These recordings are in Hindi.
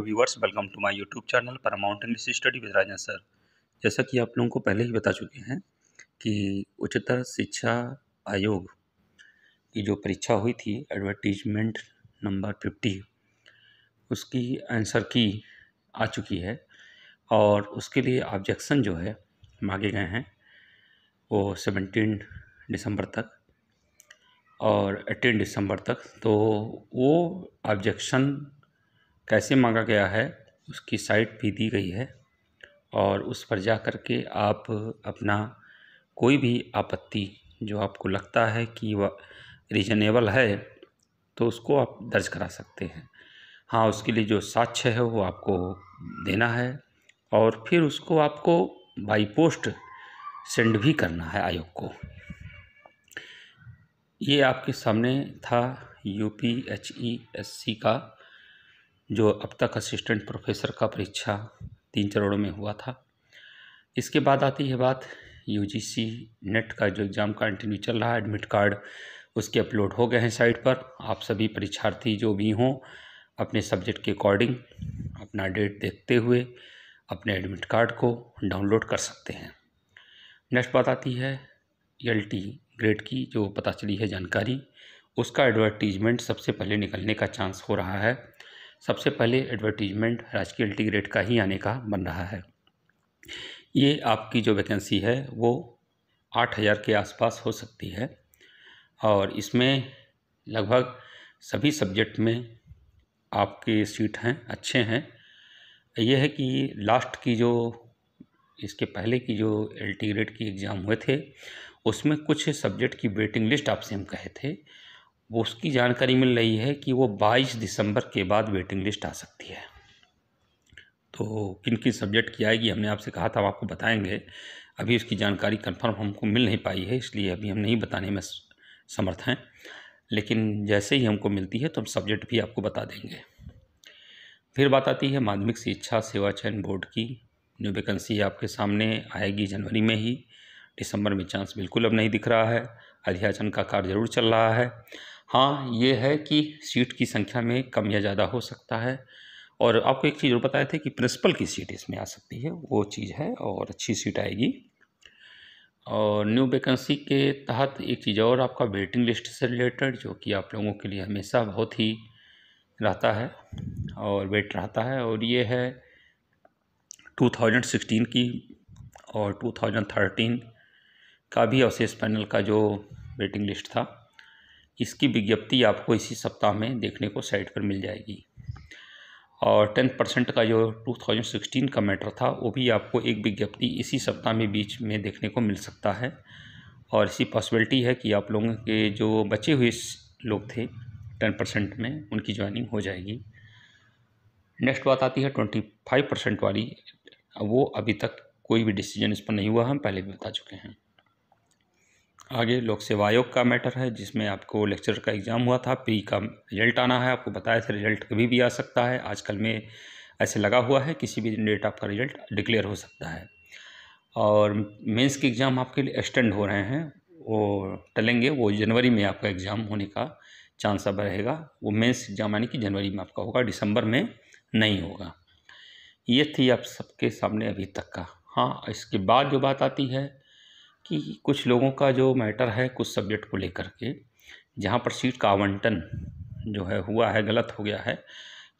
hello viewers welcome to my YouTube channel पर mount English study with Rajan sir जैसा कि आप लोगों को पहले ही बता चुके हैं कि उच्चतर शिक्षा आयोग की जो परीक्षा हुई थी एडवर्टीजमेंट नंबर फिफ्टी उसकी आंसर की आ चुकी है और उसके लिए ऑब्जेक्शन जो है मांगे गए हैं वो सेवनटीन दिसंबर तक और एटीन दिसंबर तक तो वो ऑब्जेक्शन कैसे मांगा गया है उसकी साइट भी दी गई है और उस पर जा कर के आप अपना कोई भी आपत्ति जो आपको लगता है कि वह रीजनेबल है तो उसको आप दर्ज करा सकते हैं हाँ उसके लिए जो साक्ष्य है वो आपको देना है और फिर उसको आपको बाई पोस्ट सेंड भी करना है आयोग को ये आपके सामने था U P H E S C का जो अब तक असिस्टेंट प्रोफेसर का परीक्षा तीन चरणों में हुआ था इसके बाद आती है बात यूजीसी नेट का जो एग्ज़ाम कंटिन्यू चल रहा है एडमिट कार्ड उसके अपलोड हो गए हैं साइट पर आप सभी परीक्षार्थी जो भी हों अपने सब्जेक्ट के अकॉर्डिंग अपना डेट देखते हुए अपने एडमिट कार्ड को डाउनलोड कर सकते हैं नेक्स्ट बात आती है एल ग्रेड की जो पता चली है जानकारी उसका एडवर्टीजमेंट सबसे पहले निकलने का चांस हो रहा है सबसे पहले एडवर्टीजमेंट राजकीय एल ग्रेड का ही आने का बन रहा है ये आपकी जो वैकेंसी है वो आठ हज़ार के आसपास हो सकती है और इसमें लगभग सभी सब्जेक्ट में आपके सीट हैं अच्छे हैं यह है कि लास्ट की जो इसके पहले की जो एल ग्रेड की एग्ज़ाम हुए थे उसमें कुछ सब्जेक्ट की वेटिंग लिस्ट आपसे हम कहे थे वो उसकी जानकारी मिल रही है कि वो 22 दिसंबर के बाद वेटिंग लिस्ट आ सकती है तो किन किन सब्जेक्ट की आएगी हमने आपसे कहा था हम आपको बताएंगे अभी उसकी जानकारी कंफर्म हमको मिल नहीं पाई है इसलिए अभी हम नहीं बताने में समर्थ हैं लेकिन जैसे ही हमको मिलती है तो हम सब्जेक्ट भी आपको बता देंगे फिर बात आती है माध्यमिक शिक्षा सेवा चयन बोर्ड की जो वैकेंसी आपके सामने आएगी जनवरी में ही दिसंबर में चांस बिल्कुल अब नहीं दिख रहा है अध्याचन का कार्य जरूर चल रहा है हाँ ये है कि सीट की संख्या में कम या ज़्यादा हो सकता है और आपको एक चीज़ और बताए थे कि प्रिंसिपल की सीट इसमें आ सकती है वो चीज़ है और अच्छी सीट आएगी और न्यू वैकेंसी के तहत एक चीज़ और आपका वेटिंग लिस्ट से रिलेटेड जो कि आप लोगों के लिए हमेशा बहुत ही रहता है और वेट रहता है और ये है 2016 की और 2013 का भी अवशेष पैनल का जो वेटिंग लिस्ट था इसकी विज्ञप्ति आपको इसी सप्ताह में देखने को साइट पर मिल जाएगी और टेन परसेंट का जो टू थाउजेंड सिक्सटीन का मैटर था वो भी आपको एक विज्ञप्ति इसी सप्ताह में बीच में देखने को मिल सकता है और इसी पॉसिबिलिटी है कि आप लोगों के जो बचे हुए लोग थे टेन परसेंट में उनकी ज्वाइनिंग हो जाएगी नेक्स्ट बात आती है ट्वेंटी फाइव परसेंट वाली वो अभी तक कोई भी डिसीजन इस पर नहीं हुआ हम पहले भी बता चुके हैं आगे लोक सेवा आयोग का मैटर है जिसमें आपको लेक्चर का एग्ज़ाम हुआ था प्री का रिजल्ट आना है आपको बताया था रिजल्ट कभी भी आ सकता है आजकल में ऐसे लगा हुआ है किसी भी डेट आपका रिजल्ट डिक्लेयर हो सकता है और मेंस के एग्ज़ाम आपके लिए एक्सटेंड हो रहे हैं वो टलेंगे वो जनवरी में आपका एग्ज़ाम होने का चांस अब रहेगा वो मेन्स एग्ज़ाम यानी कि जनवरी में आपका होगा दिसंबर में नहीं होगा ये थी आप सबके सामने अभी तक का हाँ इसके बाद जो बात आती है कि कुछ लोगों का जो मैटर है कुछ सब्जेक्ट को लेकर के जहाँ पर सीट का आवंटन जो है हुआ है गलत हो गया है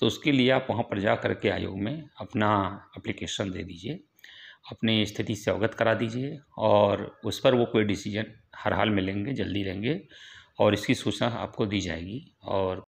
तो उसके लिए आप वहाँ पर जा कर के आयोग में अपना अप्लीकेशन दे दीजिए अपनी स्थिति से अवगत करा दीजिए और उस पर वो कोई डिसीजन हर हाल में लेंगे जल्दी लेंगे और इसकी सूचना आपको दी जाएगी और